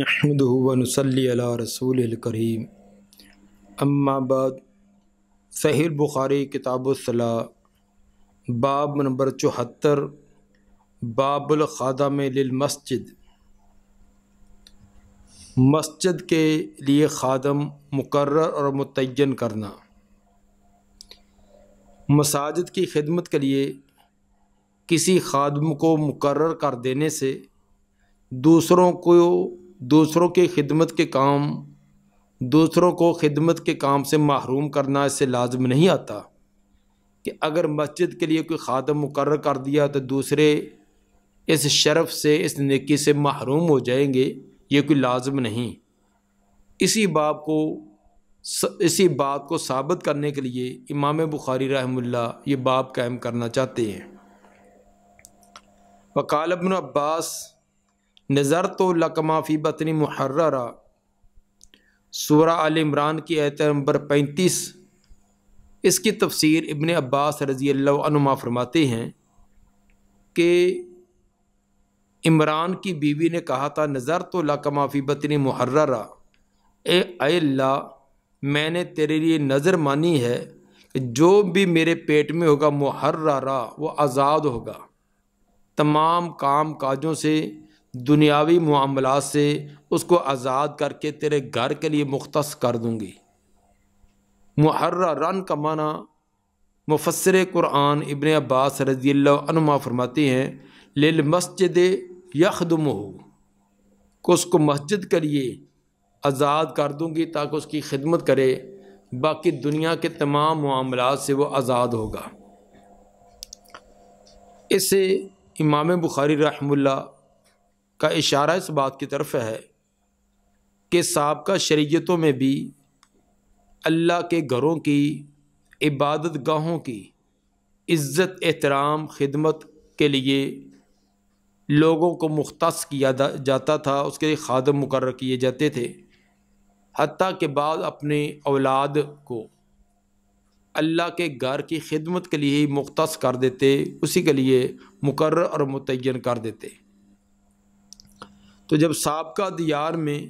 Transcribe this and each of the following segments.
नहमदनसली रसूल करीम अम्माबाद सहीर बुखारी किताबला बाब नंबर चौहत्तर बाबुल ख़ादम मस्जिद मस्जिद के लिए खादम मुकर और मुतन करना मसाजद की खिदमत के लिए किसी खादम को मुकर कर देने से दूसरों को दूसरों के खिदमत के काम दूसरों को खिदमत के काम से महरूम करना इससे लाजम नहीं आता कि अगर मस्जिद के लिए कोई खादम मुकर कर दिया तो दूसरे इस शरफ़ से इस नेकी से महरूम हो जाएंगे ये कोई लाजम नहीं इसी बाब को इसी बात को साबित करने के लिए इमाम बुखारी रहमुल्ला ये बाब कायम करना चाहते हैं वकालबन अब्बास नज़र तो लकमाफ़ी बतनी महर्रा सूरा आल इमरान की आयत नंबर पैंतीस इसकी तफसीर इबन अब्बास रज़ी अल्लाह फरमाते हैं कि इमरान की बीवी ने कहा था नज़र तो लक़माफी बतनी मुहर्र ए अल्ला मैंने तेरे लिए नज़र मानी है कि जो भी मेरे पेट में होगा मुहर्रा वो आज़ाद होगा तमाम काम काजों से दुनियावी मामला से उसको आज़ाद करके तेरे घर के लिए मुख्त कर दूँगी मुहर्रन का माना मुफसर कुरान इबन अब्बास रजी फरमाती हैं लिल मस्जिद यखदम हो को उसको मस्जिद के लिए आज़ाद कर दूँगी ताकि उसकी खिदमत करे बाकी दुनिया के तमाम मामला से वो आज़ाद होगा इसे इमाम बुखारी रहमुल्ला का इशारा इस बात की तरफ है कि सबका शरीयतों में भी अल्लाह के घरों की इबादत गाहों की इज़्ज़त एहतराम खिदमत के लिए लोगों को मुख्त किया जाता था उसके लिए खादम मुकर किए जाते थे हती के बाद अपने औलाद को अल्लाह के घर की खिदमत के लिए ही मुख्त कर देते उसी के लिए मुकर और मुतन कर देते तो जब सबका दियार में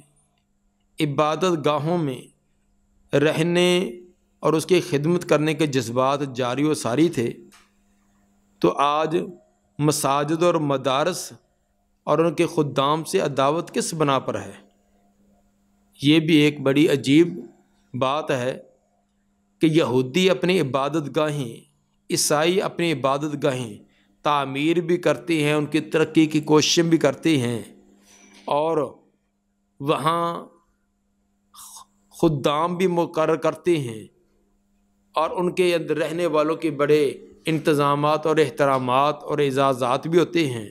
इबादत गाहों में रहने और उसकी खिदमत करने के जज्बात जारी व सारी थे तो आज मसाजद और मदारस और उनके खुदाम से अदावत किस बना पर है ये भी एक बड़ी अजीब बात है कि यहूदी अपनी इबादत गाहें ईसाई अपनी इबादत गाहें तामीर भी करते हैं उनकी तरक्की की कोशिशें भी करते हैं और वहाँ खुदाम भी मुकर करते हैं और उनके अंदर रहने वालों के बड़े इंतज़ाम और एहतराम और एजाज़ात भी होते हैं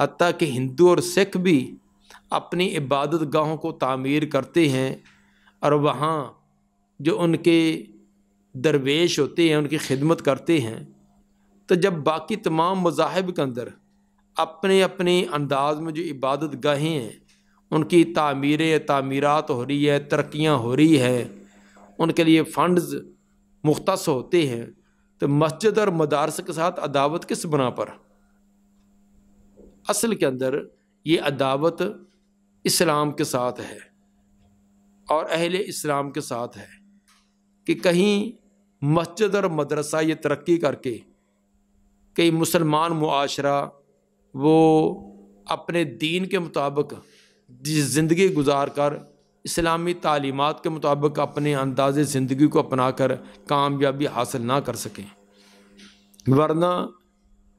हती कि हिंदू और सिख भी अपनी इबादत गाहों को तामीर करते हैं और वहाँ जो उनके दरवेश होते हैं उनकी खिदमत करते हैं तो जब बाकी तमाम मजाहब के अंदर अपने अपने अंदाज में जो इबादत गाहें हैं उनकी तमीरें तमीरत हो रही है तरक्याँ हो रही है उनके लिए फ़ंड्स मुख्त होते हैं तो मस्जिद और मदारस के साथ अदावत किस बना पर असल के अंदर ये अदावत इस्लाम के साथ है और अहल इस्लाम के साथ है कि कहीं मस्जिद और मदरसा ये तरक्की करके कई मुसलमान माशरा वो अपने दीन के मुताबिक ज़िंदगी गुजार कर इस्लामी तालीमत के मुताबिक अपने अंदाज ज़िंदगी को अपना कर कामयाबी हासिल ना कर सकें वरना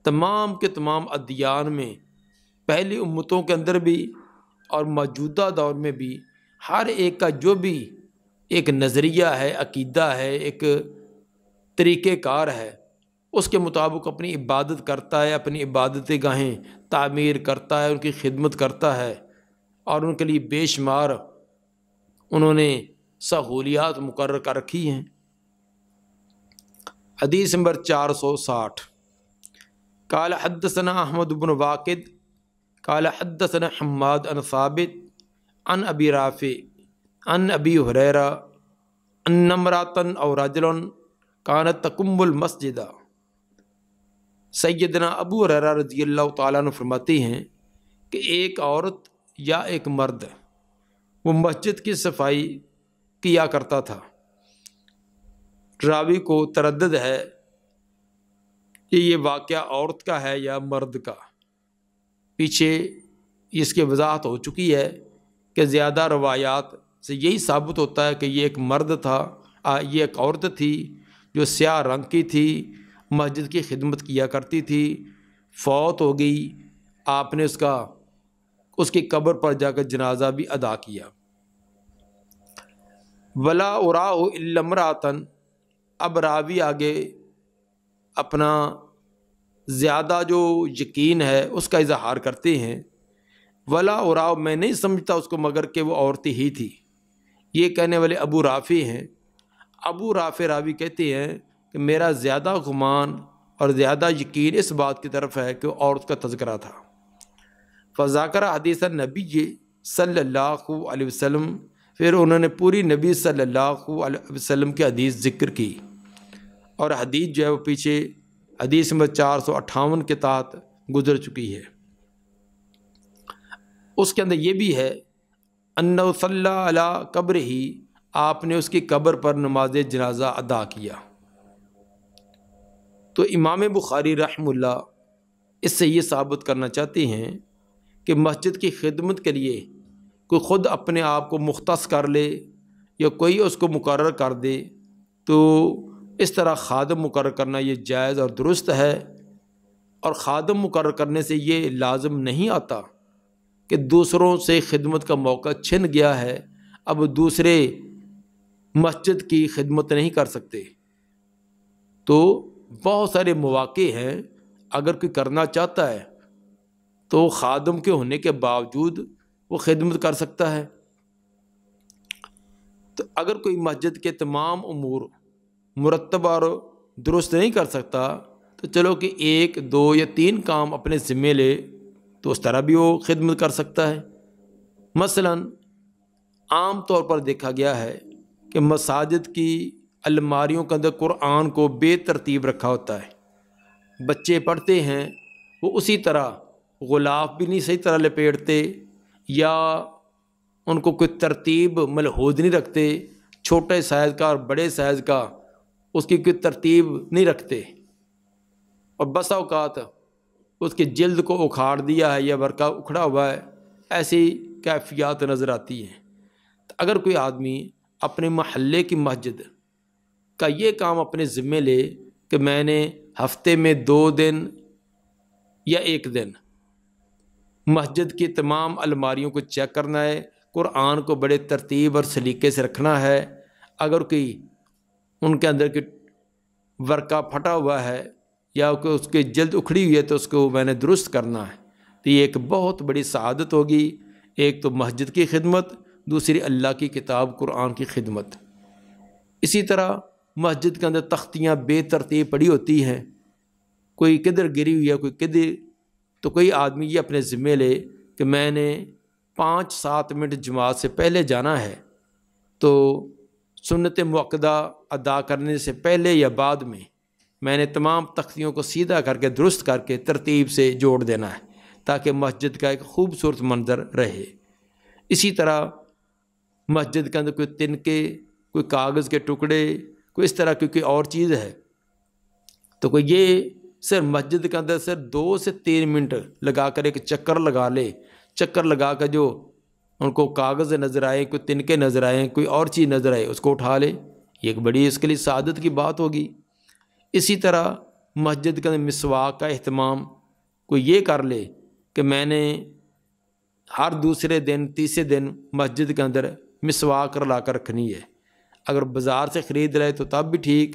तमाम के तमाम अदियान में पहली उम्मतों के अंदर भी और मौजूदा दौर में भी हर एक का जो भी एक नज़रिया है अकीदा है एक तरीक़ेकार है उसके मुताबिक अपनी इबादत करता है अपनी इबादत गाहें तामीर करता है उनकी खिदमत करता है और उनके लिए बेशुमार उन्होंने सहूलियात मुकर कर रखी हैं हदीस नंबर चार सौ साठ काल हदसना अहमद बिन वाकद काल हदसना हम्माद अन साबित अन अबी राफ़ी अन अबी हुररा अन नमरातन और रजलन कानत तकम्बुल मस्जिदा सैदना अबू हरा रजी अल्लाह ताली फरमाते हैं कि एक औरत या एक मर्द वो मस्जिद की सफाई किया करता था रावी को तरद है कि ये वाक़ औरत का है या मर्द का पीछे इसके वजाहत हो चुकी है कि ज़्यादा रवायात से यही साबित होता है कि ये एक मर्द था आ, ये एक औरत थी जो स्याह रंग की थी मस्जिद की खिदमत किया करती थी फौत हो गई आपने उसका उसकी कब्र पर जाकर जनाजा भी अदा किया वला उरामरातन अब रावी आगे अपना ज़्यादा जो यकीन है उसका इजहार करते हैं वला उराव मैं नहीं समझता उसको मगर कि वो औरतें ही थी ये कहने वाले अबू राफ़ी हैं अबू राफ़ी रावी कहते हैं कि मेरा ज़्यादा गुमान और ज़्यादा यकीन इस बात की तरफ है कि औरत का तस्करा था फ़ाकर हदीस नबी सल्ला वसम फिर उन्होंने पूरी नबी सल्ला वसम की हदीस ज़िक्र की और हदीस जो है वो पीछे हदीस में चार सौ अट्ठावन के तहत गुजर चुकी है उसके अंदर ये भी है अनसल्ला कब्र ही आपने उसकी कब्र पर नमाज जनाजा अदा किया तो इमाम बुखारी रहमुल्ला इससे ये साबित करना चाहते हैं कि मस्जिद की खिदमत के लिए कोई ख़ुद अपने आप को मुख्त कर ले या कोई उसको मुकर कर दे तो इस तरह खादम मुकर करना ये जायज़ और दुरुस्त है और खादम मुकर करने से ये लाजम नहीं आता कि दूसरों से खिदमत का मौका छिन गया है अब दूसरे मस्जिद की खिदमत नहीं कर सकते तो बहुत सारे मौाक़े हैं अगर कोई करना चाहता है तो खादम के होने के बावजूद वो खिदमत कर सकता है तो अगर कोई मस्जिद के तमाम अमूर मुरतब और दुरुस्त नहीं कर सकता तो चलो कि एक दो या तीन काम अपने ज़िम्मे ले तो उस तरह भी वो खिदमत कर सकता है मसलन आम तौर पर देखा गया है कि मसाजिद की अलमारियों के अंदर कुरान को बेतरतीब रखा होता है बच्चे पढ़ते हैं वो उसी तरह गुलाब भी नहीं सही तरह लपेटते या उनको कोई तरतीब मलहूद नहीं रखते छोटे साइज़ का और बड़े साइज़ का उसकी कोई तरतीब नहीं रखते और बस अवकात उसके जल्द को उखाड़ दिया है या वर्का उखड़ा हुआ है ऐसी कैफियात नज़र आती हैं तो अगर कोई आदमी अपने महल्ले की मस्जिद का ये काम अपने ज़िम्मे ले कि मैंने हफ्ते में दो दिन या एक दिन मस्जिद की तमाम अलमारियों को चेक करना है कुरान को बड़े तरतीब और सलीके से रखना है अगर कोई उनके अंदर की वर्का फटा हुआ है या कि उसकी जल्द उखड़ी हुई है तो उसको मैंने दुरुस्त करना है तो ये एक बहुत बड़ी शहादत होगी एक तो मस्जिद की खिदमत दूसरी अल्लाह की किताब कुरान की खिदमत इसी तरह मस्जिद के अंदर तख्तियाँ बेतरतीब पड़ी होती हैं कोई किधर गिरी हुई है कोई किधर तो कोई आदमी ये अपने ज़िम्मे ले कि मैंने पाँच सात मिनट जमात से पहले जाना है तो सुनत मौकदा अदा करने से पहले या बाद में मैंने तमाम तख्तियों को सीधा करके दुरुस्त करके तरतीब से जोड़ देना है ताकि मस्जिद का एक खूबसूरत मंजर रहे इसी तरह मस्जिद के अंदर कोई तिनके कोई कागज़ के टुकड़े कोई इस तरह की कोई और चीज़ है तो कोई ये सर मस्जिद के अंदर सर दो से तीन मिनट लगा कर एक चक्कर लगा ले चक्कर लगा कर जो उनको कागज़ नज़र आए कोई तिनके नज़र आए कोई और चीज़ नज़र आए उसको उठा ले ये एक बड़ी इसके लिए सादत की बात होगी इसी तरह मस्जिद के अंदर मिसवाक का अहतमाम कोई ये कर ले कि मैंने हर दूसरे दिन तीसरे दिन मस्जिद के अंदर मिसवाक कर ला कर रखनी है अगर बाज़ार से ख़रीद रहे तो तब भी ठीक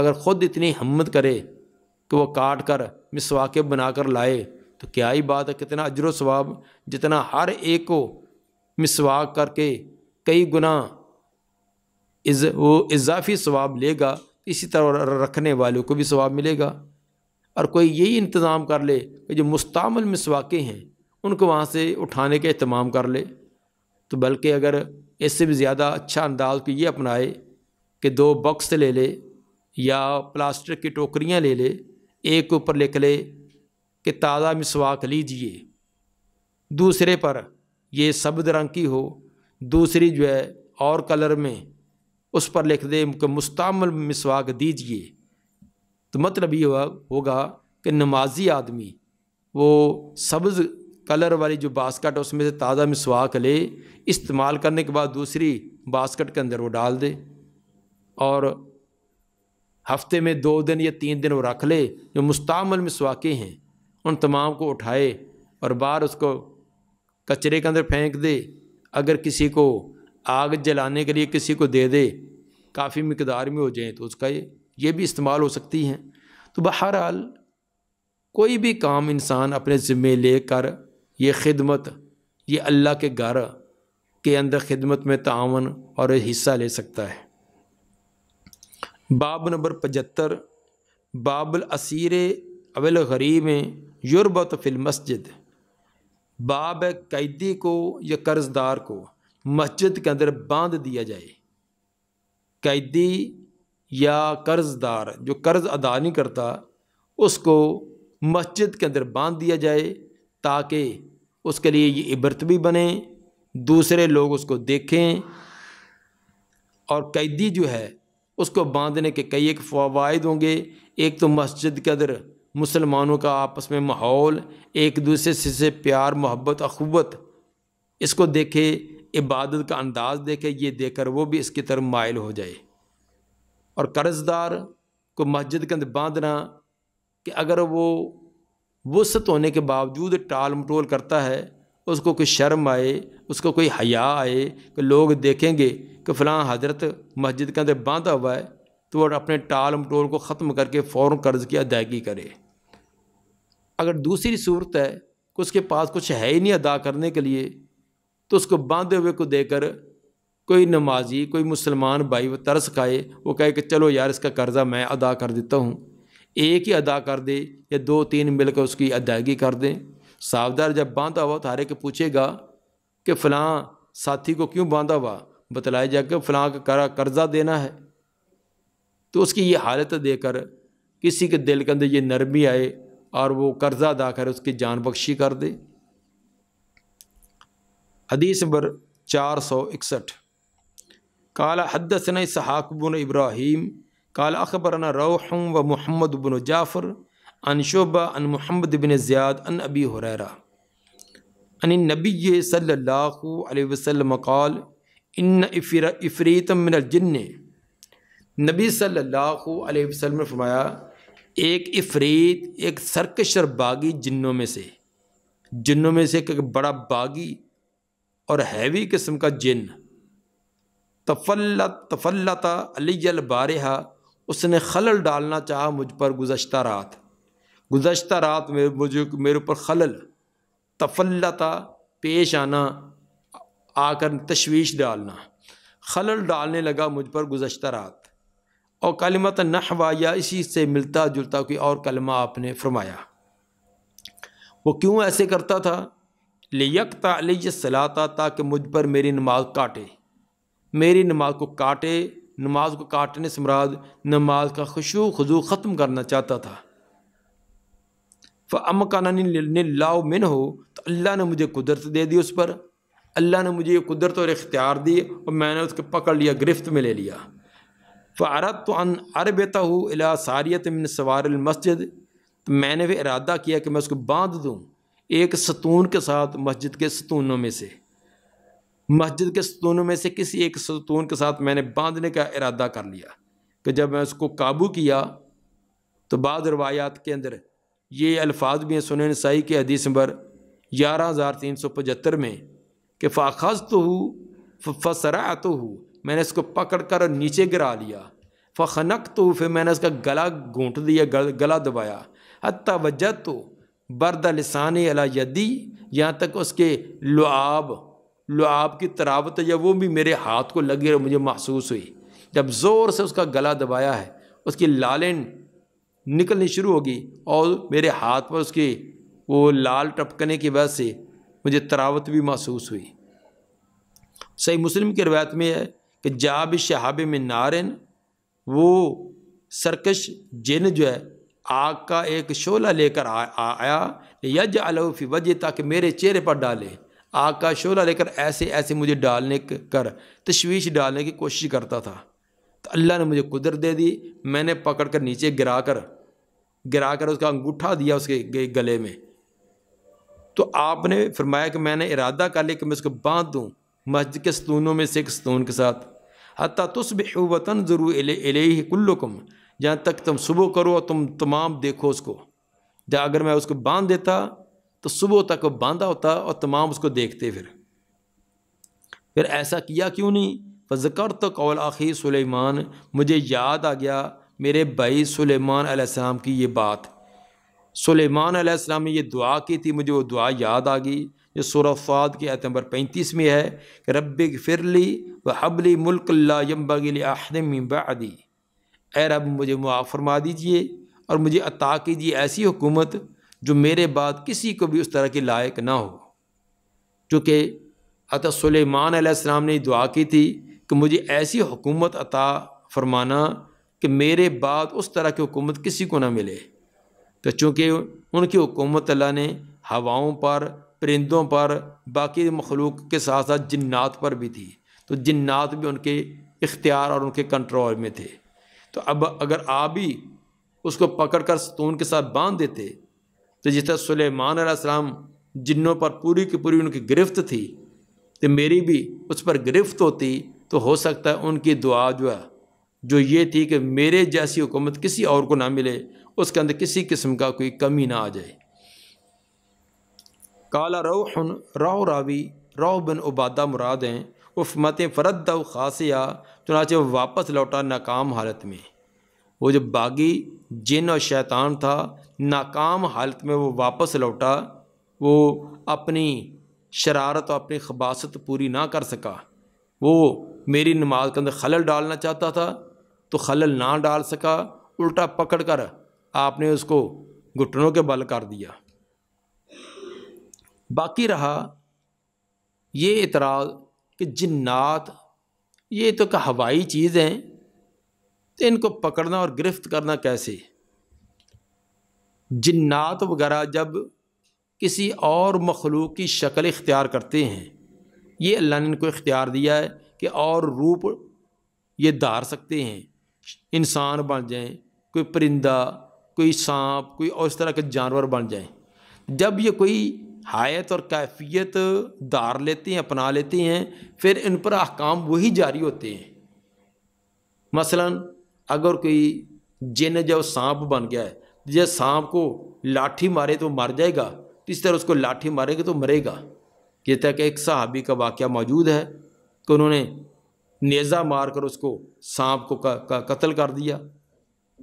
अगर ख़ुद इतनी हिम्मत करे कि वह काट कर मिसवाके बना कर लाए तो क्या ही बात है कितना अजर स्वाब जितना हर एक को मिसवाक करके कई गुना इज वो इजाफी स्वाब लेगा इसी तरह रखने वालों को भी स्वाब मिलेगा और कोई यही इंतज़ाम कर ले कि जो मुस्तमल मिसवाके हैं उनको वहाँ से उठाने के अहतमाम कर ले तो बल्कि अगर इससे भी ज़्यादा अच्छा अंदाज को ये अपनाए कि दो बक्स ले ले या प्लास्टिक की टोकरियाँ ले ले एक ऊपर लिख ले कि ताज़ा मिसवाक लीजिए दूसरे पर ये सब्द रंग की हो दूसरी जो है और कलर में उस पर लिख दे मुस्तमल मिसवाक दीजिए तो मतलब ये होगा कि नमाजी आदमी वो सब्ज़ कलर वाली जो बास्कट है उसमें से ताज़ा मिसवाक ले इस्तेमाल करने के बाद दूसरी बास्कट के अंदर वो डाल दे और हफ्ते में दो दिन या तीन दिन वो रख ले जो मुस्तमल मिसवाके हैं उन तमाम को उठाए और बाहर उसको कचरे के अंदर फेंक दे अगर किसी को आग जलाने के लिए किसी को दे दे काफ़ी मकदार में हो जाए तो उसका ये ये भी इस्तेमाल हो सकती हैं तो बहरहाल कोई भी काम इंसान अपने ज़िम्मे लेकर ये खिदमत ये अल्लाह के घर के अंदर खिदमत में तावन और हिस्सा ले सकता है बाब नंबर पचहत्तर बाबल असीर अवल गरीब युरबत फिल मस्जिद बाब कैदी को या कर्जदार को मस्जिद के अंदर बांध दिया जाए कैदी या कर्जदार जो कर्ज अदा नहीं करता उसको मस्जिद के अंदर बांध दिया जाए ताकि उसके लिए ये इबरत भी बने दूसरे लोग उसको देखें और कैदी जो है उसको बांधने के कई एक फ़वाद होंगे एक तो मस्जिद के अंदर मुसलमानों का आपस में माहौल एक दूसरे से प्यार मोहब्बत अखुबत इसको देखे इबादत का अंदाज़ देखे ये देखकर वो भी इसकी तरफ मायल हो जाए और कर्ज़दार को मस्जिद के अंदर बांधना कि अगर वो वसत होने के बावजूद टाल मटोल करता है उसको कोई शर्म आए उसको कोई हया आए कि लोग देखेंगे कि फ़लां हजरत मस्जिद के अंदर बांधा हुआ है तो वह अपने टाल मटोल को ख़त्म करके फ़ौर कर्ज़ की अदायगी करे अगर दूसरी सूरत है कि उसके पास कुछ है ही नहीं अदा करने के लिए तो उसको बांधे हुए को देकर कोई नमाजी कोई मुसलमान भाई वो तरस खाए वो कहे कि चलो यार इसका कर्ज़ा मैं अदा कर देता हूँ एक ही अदा कर दे या दो तीन मिलकर उसकी अदायगी कर दें सावधार जब बांधा हुआ तो हर एक पूछेगा कि फ़लाँ साथी को क्यों बांधा हुआ बतलाया जाकर फ़लाँ का कर्जा देना है तो उसकी ये हालत देकर किसी के दिल के अंदर ये नरमी आए और वो कर्जा अदा कर उसकी जान बख्शी कर दे हदीस नंबर चार सौ इकसठ काला हदसन सहाकबुन इब्राहिम काला अखबरना रोहम व मोहम्मद बिन जाफ़र अन शुबा अन मोहम्मद बिन ज़ियाद अन अबी हुररा अन नबी सल्ला वसम काल इन इफ़र इफ़रीत मिनजिन नबी सल्ला वसम ने फरमाया एक इफ़रीत एक सरकश और बागी जिन्नों में से जिन्नों में से एक बड़ा बागी और हैवी किस्म का जिन तफल्ला तफल्लता अली बारहा उसने खलल डालना चाहा मुझ पर गुज्त रात गुज्त रात में मुझे मेरे ऊपर खलल तफल्लता पेश आना आकर तशवीश डालना खलल डालने लगा मुझ पर गुज्त रात और कलमत नहवा या इसी से मिलता जुलता कोई और कलमा आपने फरमाया वो क्यों ऐसे करता था लेकता सलाता ताकि मुझ पर मेरी नमाज काटे मेरी नमाज को काटे नमाज को काटने से मराद नमाज का खुशु खजू ख़त्म करना चाहता था फ़म काना ने लाओ मिन हो तो अल्लाह ने मुझे कुदरत दे दी उस पर अल्लाह ने मुझे कुदरत और इख्तियार दी और मैंने उसको पकड़ लिया गिरफ्त में ले लिया फ़रत तो अन अरबता हूँ अला सारियत मिन सवार मस्जिद तो मैंने भी इरादा किया कि मैं उसको बांध दूँ एक सतून के साथ मस्जिद के सतूनों में से मस्जिद के सतूनों में से किसी एक सतून के साथ मैंने बांधने का इरादा कर लिया कि जब मैं उसको काबू किया तो बाद रवायात के अंदर ये अल्फाज भी हैं सुन नसाई के हदीस नंबर ग्यारह हज़ार तीन सौ पचहत्तर में कि फ़ाखज तो हूँ फसरा तो हूँ मैंने इसको पकड़ कर नीचे गिरा लिया फ़नक तो हूँ फिर मैंने उसका गला घूट दिया गल, गला दबाया हती वजह तो बर्द लसानी अला यदी यहाँ तक उसके लुआब लो आपकी तरावत या वो भी मेरे हाथ को लगी और मुझे महसूस हुई जब ज़ोर से उसका गला दबाया है उसकी लालें निकलनी शुरू होगी और मेरे हाथ पर उसकी वो लाल टपकने की वजह से मुझे तरावत भी महसूस हुई सही मुस्लिम की रवायत में है कि जाब शहाब में नारन वो सरकश जिन जो है आग का एक शोला लेकर आया यज अलफ़ी वजह ताकि मेरे चेहरे पर डाले आग का शोला लेकर ऐसे ऐसे मुझे डालने कर तशवीश डालने की कोशिश करता था तो अल्लाह ने मुझे कुदरत दे दी मैंने पकड़ कर नीचे गिरा कर गिरा कर उसका अंगूठा दिया उसके गले में तो आपने फरमाया कि मैंने इरादा कर लिया कि मैं उसको बांध दूँ मस्जिद के स्तूनों में से एक स्तून के साथ हती तुस वतन ज़रूर एले कुल्लुकुम जहाँ तक तुम सुबह करो और तुम तमाम देखो उसको जहाँ अगर मैं उसको बांध देता तो सुबह तक वो बांधा होता और तमाम उसको देखते फिर फिर ऐसा किया क्यों नहीं फ़कर तो कौल आखिर सुलेमान मुझे याद आ गया मेरे भाई सुलेमान सलेमान की ये बात सुलेमान सलेमान ने यह दुआ की थी मुझे वो दुआ याद आ गई जो सुरफ़ात के आयत नंबर पैंतीस में है कि रब फिरली व हबली मुल्क बदी ए रब मुझे मुआफ़रमा दीजिए और मुझे अता कीजिए ऐसी हुकूमत जो मेरे बाद किसी को भी उस तरह के लायक ना हो चूँकि अत सुलेमान सलाम ने दुआ की थी कि मुझे ऐसी हुकूमत अता फरमाना कि मेरे बाद उस तरह की हुकूमत किसी को ना मिले तो चूँकि उनकी हुकूमत अल्लाह ने हवाओं पर परिंदों पर बाकी मखलूक के साथ साथ जन्ात पर भी थी तो जन्नात भी उनके इख्तियार और उनके कंट्रोल में थे तो अब अगर आप भी उसको पकड़ कर सतून के साथ बांध देते तो जिस तरह सुलेमान सलाम जिन्नों पर पूरी की पूरी उनकी गिरफ्त थी तो मेरी भी उस पर गिरफ्त होती तो हो सकता है उनकी दुआ जो है जो ये थी कि मेरे जैसी हुकूमत किसी और को ना मिले उसके अंदर किसी किस्म का कोई कमी ना आ जाए काला रोहन रो रावी रो बिन उबादा मुराद हैं उफ़मत फ़रत दव खासिया चुनाचे वापस लौटा नाकाम हालत में वो जो बागी जिन और शैतान था नाकाम हालत में वो वापस लौटा वो अपनी शरारत और अपनी खबासत पूरी ना कर सका वो मेरी नमाज के अंदर खलल डालना चाहता था तो खलल ना डाल सका उल्टा पकड़ कर आपने उसको घुटनों के बल कर दिया बाकी रहा ये इतराज़ कि जिन्नात ये तो का हवाई चीज़ हैं तो इनको पकड़ना और गिरफ्त करना कैसे जन्ात वगैरह जब किसी और मखलूक की शक्ल इख्तियार करते हैं ये अल्लाह ने इनको इख्तियार दिया है कि और रूप ये धार सकते हैं इंसान बन जाएं कोई परिंदा कोई सांप कोई और इस तरह के जानवर बन जाएं जब ये कोई हायत और कैफियत धार लेते हैं अपना लेते हैं फिर इन पर अहकाम वही जारी होते हैं मसलन अगर कोई जिन जब सांप बन गया है जैसे सांप को लाठी मारे तो मर जाएगा इस तरह उसको लाठी मारेंगे तो मरेगा ये तक एक सहाबी का वाक्य मौजूद है कि उन्होंने नेज़ा मार कर उसको सांप को का, का, कत्ल कर दिया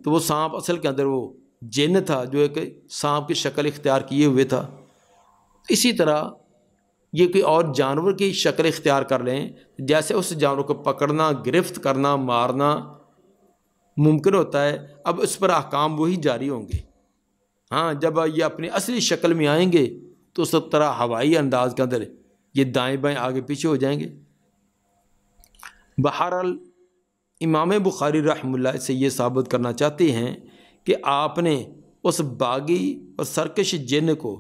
तो वो सांप असल के अंदर वो जिन था जो एक सांप की शक्ल इख्तियार किए हुए था इसी तरह ये कोई और जानवर की शक्ल इख्तियार कर लें जैसे उस जानवर को पकड़ना गिरफ्त करना मारना मुमकिन होता है अब उस पर अहकाम वही जारी होंगे हाँ जब ये अपनी असली शक्ल में आएंगे तो उस तरह हवाई अंदाज के अंदर ये दाएँ बाएँ आगे पीछे हो जाएंगे बहरहाल इमाम बुखारी रहमल्ला से ये साबित करना चाहते हैं कि आपने उस बागी और सरकश जिन को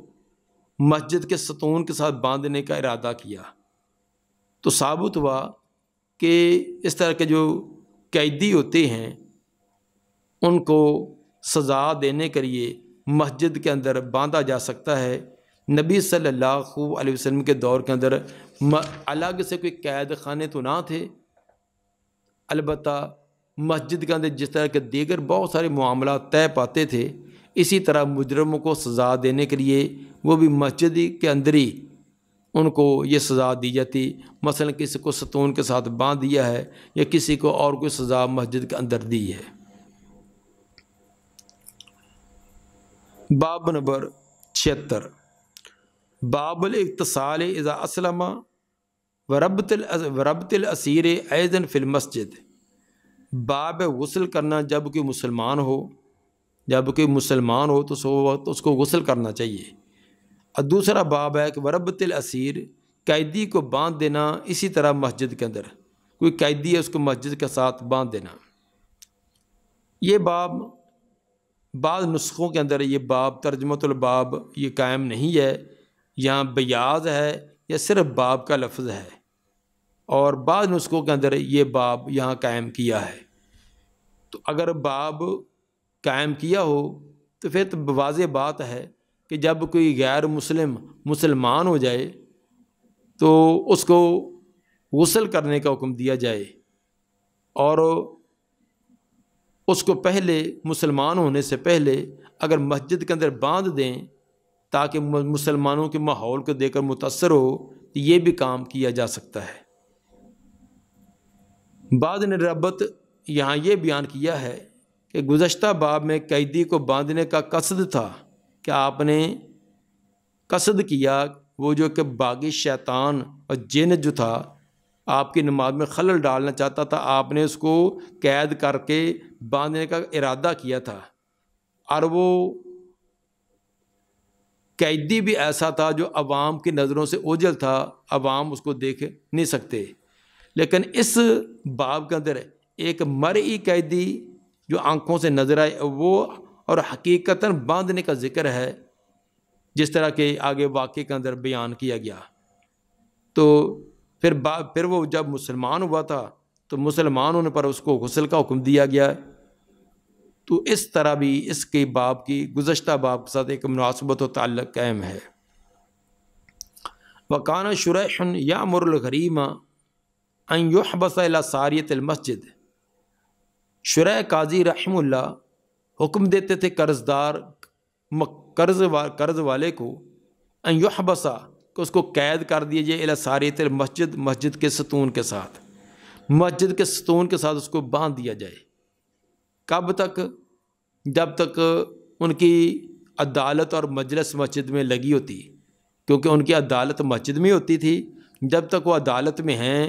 मस्जिद के सतून के साथ बांधने का इरादा किया तो साबित हुआ कि इस तरह के जो कैदी होते हैं उनको सज़ा देने के लिए मस्जिद के अंदर बांधा जा सकता है नबी सल्लल्लाहु अलैहि वसल्लम के दौर के अंदर अलग से कोई कैद खाने तो ना थे अलबत् मस्जिद के अंदर जिस तरह के दीगर बहुत सारे मामला तय पाते थे इसी तरह मुजरमों को सज़ा देने के लिए वो भी मस्जिद के अंदर ही उनको ये सज़ा दी जाती मसलन किसी को सतून के साथ बांध दिया है या किसी को और कोई सज़ा मस्जिद के अंदर दी है बाब नंबर छिहत्तर बाबुल इकतसाल इज़ा असलमा वरबतल असीर ऐजन फिल मस्जिद बाब गसल करना जब कोई मुसलमान हो जब कोई मुसलमान हो तो सो वक्त उसको गसल करना चाहिए और दूसरा बाब है कि वरबतल असीर कैदी को बांध देना इसी तरह मस्जिद के अंदर कोई कैदी है उसको मस्जिद के साथ बांध देना ये बाब बाद नुस्खों के अंदर ये बाब तर्जमतलबाब ये कायम नहीं है यहाँ बयाज है या सिर्फ बाब का लफ्ज़ है और बाद नुस्खों के अंदर ये बाब यहाँ कायम किया है तो अगर बाब कायम किया हो तो फिर तो वाज बात है कि जब कोई गैर मुस्लिम मुसलमान हो जाए तो उसको गसल करने का हुक्म दिया जाए और उसको पहले मुसलमान होने से पहले अगर मस्जिद के अंदर बांध दें ताकि मुसलमानों के माहौल को देकर मुतासर हो तो ये भी काम किया जा सकता है बाद ने रबत यहाँ ये बयान किया है कि गुज्त बाब में कैदी को बांधने का कसद था कि आपने कसद किया वो जो कि बागी शैतान और जिन जो था आपकी नमाज में खलल डालना चाहता था आपने उसको कैद करके बांधने का इरादा किया था और वो कैदी भी ऐसा था जो अवाम की नज़रों से ओझल था अवाम उसको देख नहीं सकते लेकिन इस बाब के अंदर एक मरई कैदी जो आंखों से नज़र आए वो और हकीकता बांधने का जिक्र है जिस तरह के आगे वाक़े के अंदर बयान किया गया तो फिर बा फिर वो जब मुसलमान हुआ था तो मुसलमानों ने पर उसको गसल का हुक्म दिया गया तो इस तरह भी इसके बाप की गुज्त बाप के साथ एक मुनासबत तल्लक कायम है वकान शुरैन या मुरलगरीमा अयुहबसा सारियत मस्जिद शुरह काजी रहमुल्ला हुक्म देते थे कर्जदार कर्ज वा, कर्ज वाले को बसा कि उसको कैद कर दिया जाए अला सारियत मस्जिद मस्जिद के सतून के साथ मस्जिद के सतून के साथ उसको बांध दिया जाए कब तक जब तक उनकी अदालत और मजलस मस्जिद में लगी होती क्योंकि उनकी अदालत मस्जिद में होती थी जब तक वो अदालत में हैं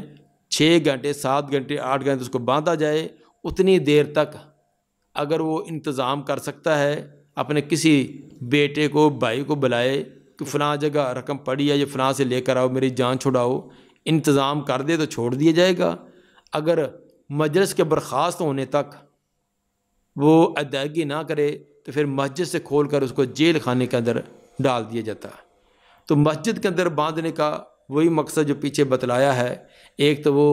छः घंटे सात घंटे आठ घंटे उसको बांधा जाए उतनी देर तक अगर वो इंतज़ाम कर सकता है अपने किसी बेटे को भाई को बुलाए कि फ़लाँ जगह रकम पड़ी है ये फ़लाँ से लेकर आओ मेरी जान छुड़ाओ इंतज़ाम कर दे तो छोड़ दिया जाएगा अगर मजलस के बर्खास्त होने तक वो अदायगी ना करे तो फिर मस्जिद से खोल कर उसको जेल खाने के अंदर डाल दिया जाता तो मस्जिद के अंदर बांधने का वही मकसद जो पीछे बतलाया है एक तो वो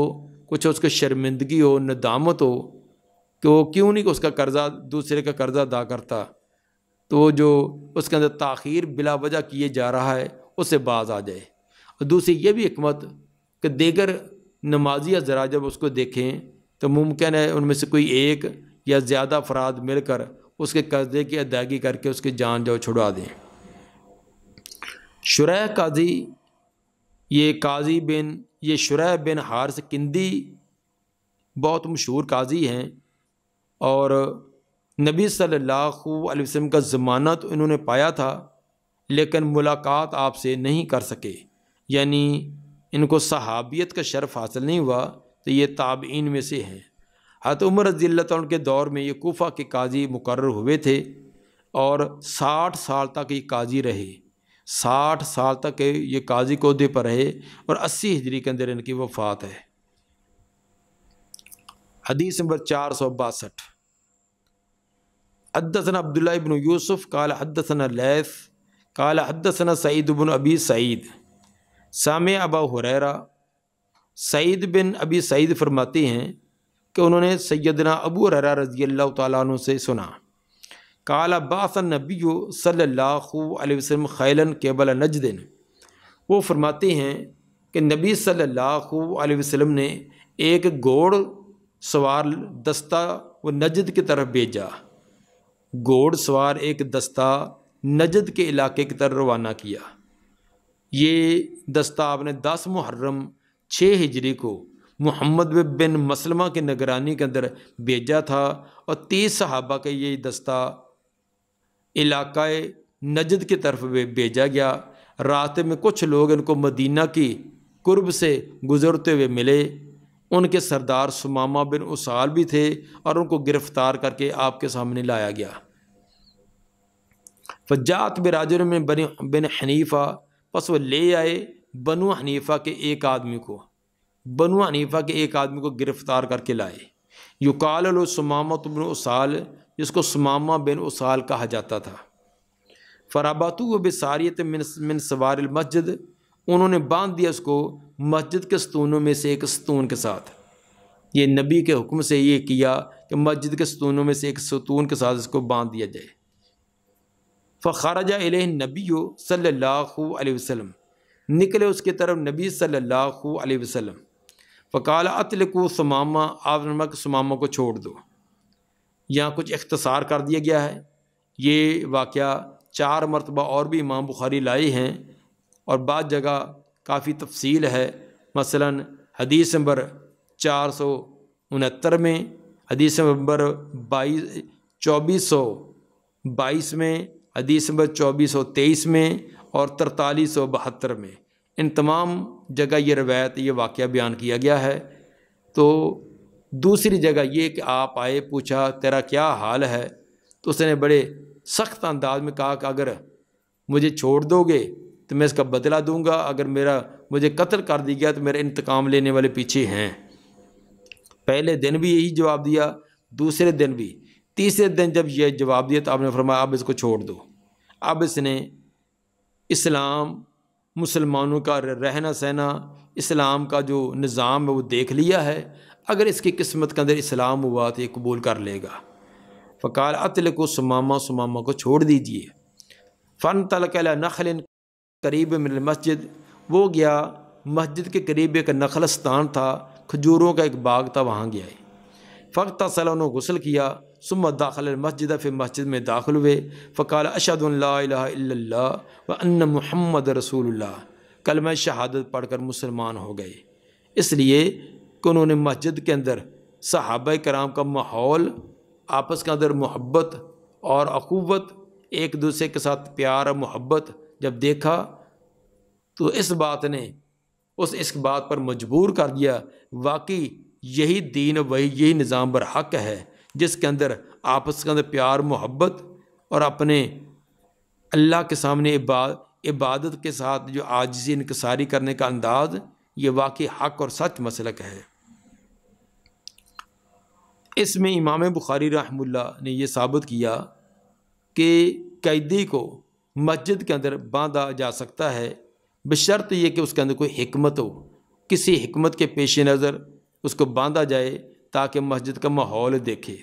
कुछ उसके शर्मिंदगी हो नदामत हो कि वो क्यों नहीं उसका कर्ज़ा दूसरे का कर्ज़ा अदा करता तो वो जो उसके अंदर ताखीर बिला वजह किए जा रहा है उससे बाज आ जाए और दूसरी ये भी हमत कि देगर नमाजिया ज़रा जब उसको देखें तो मुमकिन है उनमें से कोई एक या ज़्यादा अफराद मिलकर उसके कर्ज़े की अदायगी करके उसकी जान जो छुड़ा दें शुरह काजी ये काजी बिन ये शुरह बिन हारस किंदी बहुत मशहूर काजी हैं और नबी सल्लल्लाहु अलैहि वसल्लम का ज़माना तो इन्होंने पाया था लेकिन मुलाकात आपसे नहीं कर सके यानी इनको सहाबियत का शर्फ हासिल नहीं हुआ तो ये ताबीन में से हैं हत उमर रजील्ला के दौर में ये कोफ़ा के काजी मुकर हुए थे और साठ साल तक ये काजी रहे साठ साल तक ये काजी कोदे पर रहे और अस्सी हिजरी के अंदर इनकी वफात है हदीस नंबर चार सौ बासठ हदसन अब्दुल्ला इबन यूसुफ काल हदसन लैस काल हदसन सईद बिन अबी सईद साम अबा हुररा सईद बिन अबी सईद फरमाते हैं कि उन्होंने सैदना अबू हरा रजी अल्लाह तु से सुना काला बासन नबी सल्ला वसम खैलन केबल नजदिन वो फरमाते हैं कि नबी सल्ला वसलम ने एक घोड़ सवार दस्ता व नजद की तरफ भेजा घोड़ सवार एक दस्ता नजद के इलाके की तरफ रवाना किया ये दस्ता आपने दस मुहर्रम छः हिजरी को मोहम्मद बिन मसलमा के निगरानी के अंदर भेजा था और तीस सहाबा का ये दस्ता इलाक़ नजद की तरफ भेजा गया रास्ते में कुछ लोग इनको मदीना की कुर्ब से गुज़रते हुए मिले उनके सरदार सुमामा बिन उसाल भी थे और उनको गिरफ़्तार करके आपके सामने लाया गया फजात बिराजर में बनी बिन हनीफ़ा बस वो ले आए बनु हनीफ़ा के एक आदमी को बनु हनीफा के एक आदमी को गिरफ़्तार करके लाए युकाल सुमामा तुम्न उसाल जिसको सुमामा बिन उसाल कहा जाता था फ़राबातु व बेसारियत मिन सवार मस्जिद उन्होंने बांध दिया उसको मस्जिद के स्तूनों में से एक स्तून के साथ ये नबी के हुक्म से ये किया कि मस्जिद के स्तूनों में से एक सतून के साथ इसको बांध दिया जाए फ़ारजा नबी सल्लल्लाहु अलैहि वसल्लम निकले उसकी तरफ नबी सल्लल्लाहु अलैहि वसल्लम फ़काल अतल को समामा आप नमक समामा को छोड़ दो यहाँ कुछ अख्तसार कर दिया गया है ये वाक़ चार मरतबा और भी इमाम बुखारी लाए हैं और बाद जगह काफ़ी तफसील है मसला हदीस नंबर चार सौ उनहत्तर में हदीस नंबर बाईस चौबीस सौ बाईस में हदीस नंबर चौबीस सौ तेईस में और तरतालीस सौ बहत्तर में इन तमाम जगह ये रवायत ये वाक़ बयान किया गया है तो दूसरी जगह ये कि आप आए पूछा तेरा क्या हाल है तो उसने बड़े सख्त अंदाज में कहा कि अगर मुझे छोड़ दोगे तो मैं इसका बदला दूंगा अगर मेरा मुझे कत्ल कर दिया गया तो मेरा इंतकाम लेने वाले पीछे हैं पहले दिन भी यही जवाब दिया दूसरे दिन भी तीसरे दिन जब यह जवाब दिया तो आपने फरमाया अब इसको छोड़ दो अब इसने इस्लाम मुसलमानों का रहना सहना इस्लाम का जो निज़ाम है वो देख लिया है अगर इसकी किस्मत के अंदर इस्लाम हुआ तो ये कबूल कर लेगा फ़काल अतल को सुमामा सुमामा को छोड़ दीजिए फ़न तलकला नखल करीब मिल मस्जिद वो गया मस्जिद के करीब एक नखलस्तान था खजूरों का एक बाग था वहाँ गया फ़क्त सल उन्होंने गसल किया सुम दाखिल मस्जिद फिर मस्जिद में दाखिल हुए फ़काल अशद व रसूल महमद रसूल कलम शहादत पढ़कर मुसलमान हो गए इसलिए कि उन्होंने मस्जिद के अंदर सहाब कराम का माहौल आपस के अंदर मोहब्बत और अखूवत एक दूसरे के साथ प्यार और मोहब्बत जब देखा तो इस बात ने उस इस बात पर मजबूर कर दिया वाकई यही दीन वही यही निज़ाम बरहक है जिसके अंदर आपस के अंदर प्यार मोहब्बत और अपने अल्लाह के सामने इबा इबादत के साथ जो आजजी इनकसारी करने का अंदाज ये वाकई हक और सच मसलक है इसमें इमाम बुखारी रहमुल्ला ने यह साबित किया कि कैदी को मस्जिद के अंदर बांधा जा सकता है बशर्त यह कि उसके अंदर कोई हमत हो किसी हमत के पेश नज़र उसको बांधा जाए ताकि मस्जिद का माहौल देखे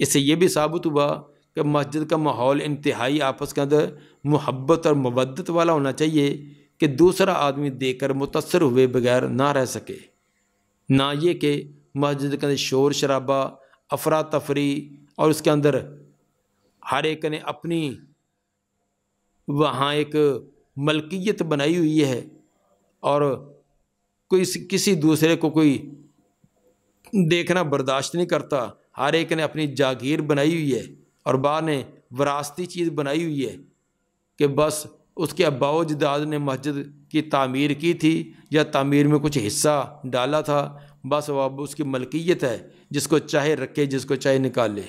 इससे ये भी साबित हुआ कि मस्जिद का माहौल इंतहाई आपस के अंदर मोहब्बत और मबदत वाला होना चाहिए कि दूसरा आदमी देखकर मुतासर हुए बगैर ना रह सके ना ये कि मस्जिद के अंदर शोर शराबा अफरा तफरी और उसके अंदर हर एक ने अपनी वहाँ एक मलकियत बनाई हुई है और कोई किसी दूसरे को कोई देखना बर्दाश्त नहीं करता हर एक ने अपनी जागीर बनाई हुई है और बाद ने वरासती चीज़ बनाई हुई है कि बस उसके अब्बा जदाद ने मस्जिद की तामीर की थी या तामीर में कुछ हिस्सा डाला था बस वह अब उसकी मलकियत है जिसको चाहे रखे जिसको चाहे निकाले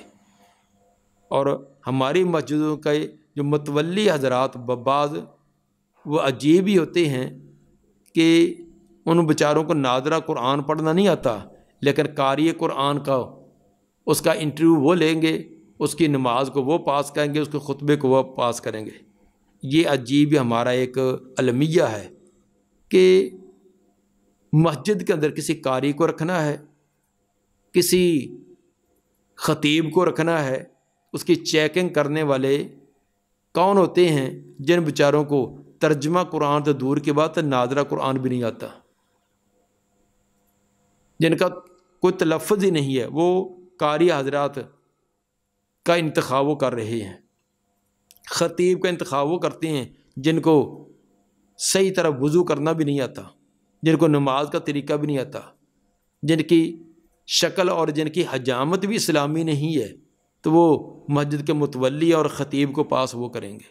और हमारी मस्जिदों के जो मतवली हजरात बबाज वो अजीब ही होते हैं कि उन बेचारों को नादरा कुरान पढ़ना नहीं आता लेकिन कारी कुरान का उसका इंटरव्यू वो लेंगे उसकी नमाज को वो पास करेंगे उसके ख़ुतबे को वो पास करेंगे ये अजीब हमारा एक अलमिया है कि मस्जिद के अंदर किसी कारी को रखना है किसी ख़तीब को रखना है उसकी चेकिंग करने वाले कौन होते हैं जिन बेचारों को तर्जमा कुरान तो दूर के बाद तो नाजरा कुरान भी नहीं आता जिनका कोई तलफ़ ही नहीं है वो कारी हजरात का इंतखा वो कर रहे हैं ख़तीब का इंतखा वो करते हैं जिनको सही तरह वज़ू करना भी नहीं आता जिनको नमाज का तरीका भी नहीं आता जिनकी शक्ल और जिनकी हजामत भी इस्लामी नहीं है तो वो मस्जिद के मुतवली और ख़तीब को पास वो करेंगे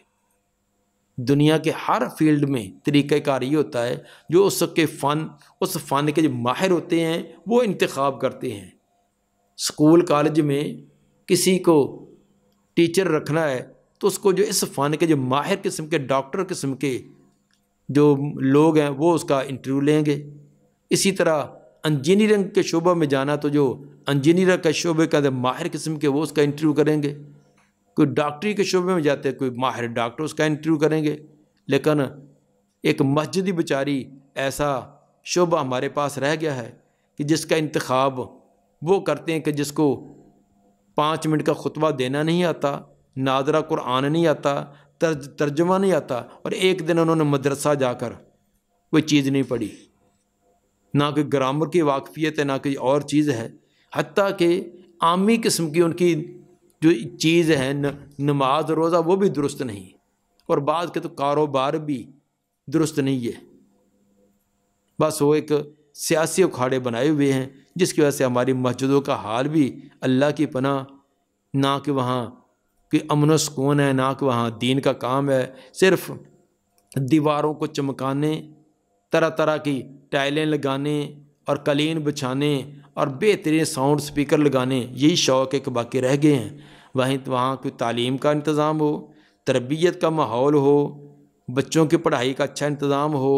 दुनिया के हर फील्ड में तरीक़ार ये होता है जो उसके फ़न उस फ़न के जो माहिर होते हैं वो इंतखब करते हैं स्कूल कॉलेज में किसी को टीचर रखना है तो उसको जो इस फ़न के जो माहिर किस्म के डॉक्टर किस्म के जो लोग हैं वो उसका इंटरव्यू लेंगे इसी तरह इंजीनियरिंग के शोबा में जाना तो जो इंजीनियर के शोबे का माहिर किस्म के वो उसका इंटरव्यू करेंगे कोई डॉक्टरी के शोबे में जाते कोई माहिर डॉक्टर उसका इंटरव्यू करेंगे लेकिन एक मस्जिदी बेचारी ऐसा शोबा हमारे पास रह गया है कि जिसका इंतखब वो करते हैं कि जिसको पाँच मिनट का खुतबा देना नहीं आता नादरा कुरान नहीं आता तर्ज तर्जमा नहीं आता और एक दिन उन्होंने मदरसा जाकर कोई चीज़ नहीं पढ़ी ना कोई ग्रामर की वाकफियत है ना कोई और चीज़ है हती कि आमी किस्म की उनकी जो चीज़ है न, नमाज रोज़ा वो भी दुरुस्त नहीं और बाद के तो कारोबार भी दुरुस्त नहीं है बस वो एक सियासी अखाड़े बनाए हुए हैं जिसकी वजह से हमारी मस्जिदों का हाल भी अल्लाह की पना ना कि वहाँ कि अमन सुकून है ना कि वहाँ दीन का काम है सिर्फ दीवारों को चमकाने तरह तरह की टाइलें लगाने और कलीन बिछाने और बेहतरीन साउंड स्पीकर लगाने यही शौक़ एक बाकी रह गए हैं वहीं तो वहाँ कोई तालीम का इंतज़ाम हो तरबियत का माहौल हो बच्चों की पढ़ाई का अच्छा इंतज़ाम हो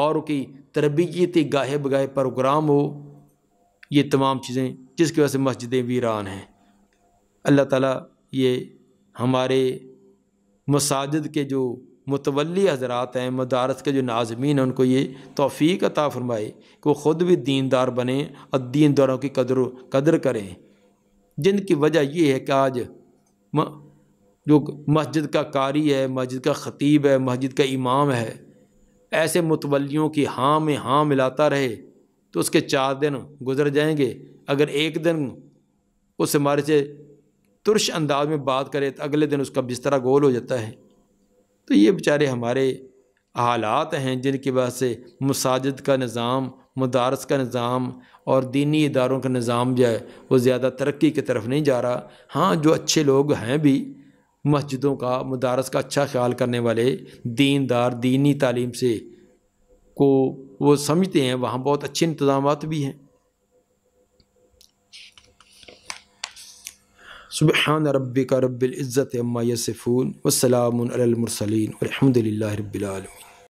और की तरबियती गाहे बगाहे प्रोग्राम हो ये तमाम चीज़ें जिसकी वजह से मस्जिदें वीरान हैं अल्लाह ताला ये हमारे मसाजिद के जो मुतवली हजरात हैं मदारस के जो नाजमीन हैं उनको ये तोफ़ी अता फ़रमाए कि वो ख़ुद भी दीनदार बने और दीनदारों की कदर कदर करें जिनकी वजह ये है कि आज म, जो मस्जिद का कारी है मस्जिद का ख़तीब है मस्जिद का इमाम है ऐसे मुतवलियों की हाँ में हाँ मिलाता रहे तो उसके चार दिन गुजर जाएंगे अगर एक दिन उस हमारे से तुरश अंदाज में बात करे तो अगले दिन उसका बिस्तरा गोल हो जाता है तो ये बेचारे हमारे हालात हैं जिनकी वजह से मसाजिद का निज़ाम मदारस का निज़ाम और दीनी इदारों का निज़ाम जो है वो ज़्यादा तरक्की की तरफ नहीं जा रहा हाँ जो अच्छे लोग हैं भी मस्जिदों का मदारस का अच्छा ख्याल करने वाले दीनदार दीनी तालीम से को वो समझते हैं वहाँ बहुत अच्छे इंतजाम भी हैं सुबहान रबी का रबिल्ज़त अम्मा यसफ़ून वसलामसलिन और अलहमदिल्ला रबालमीन